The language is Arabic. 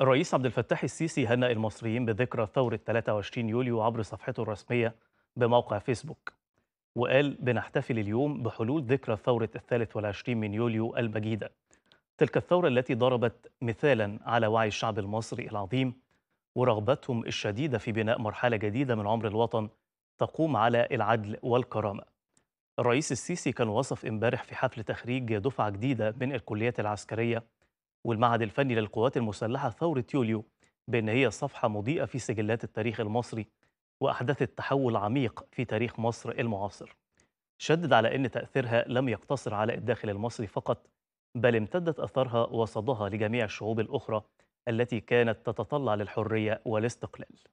الرئيس عبد الفتاح السيسي هنأ المصريين بذكرى ثورة 23 يوليو عبر صفحته الرسمية بموقع فيسبوك وقال بنحتفل اليوم بحلول ذكرى ثورة الثالث والعشرين من يوليو المجيدة تلك الثورة التي ضربت مثالا على وعي الشعب المصري العظيم ورغبتهم الشديدة في بناء مرحلة جديدة من عمر الوطن تقوم على العدل والكرامة الرئيس السيسي كان وصف امبارح في حفل تخريج دفعة جديدة من الكليات العسكرية والمعهد الفني للقوات المسلحة ثورة يوليو بأن هي صفحة مضيئة في سجلات التاريخ المصري وأحدثت تحول عميق في تاريخ مصر المعاصر شدد على أن تأثيرها لم يقتصر على الداخل المصري فقط بل امتدت أثرها وصدها لجميع الشعوب الأخرى التي كانت تتطلع للحرية والاستقلال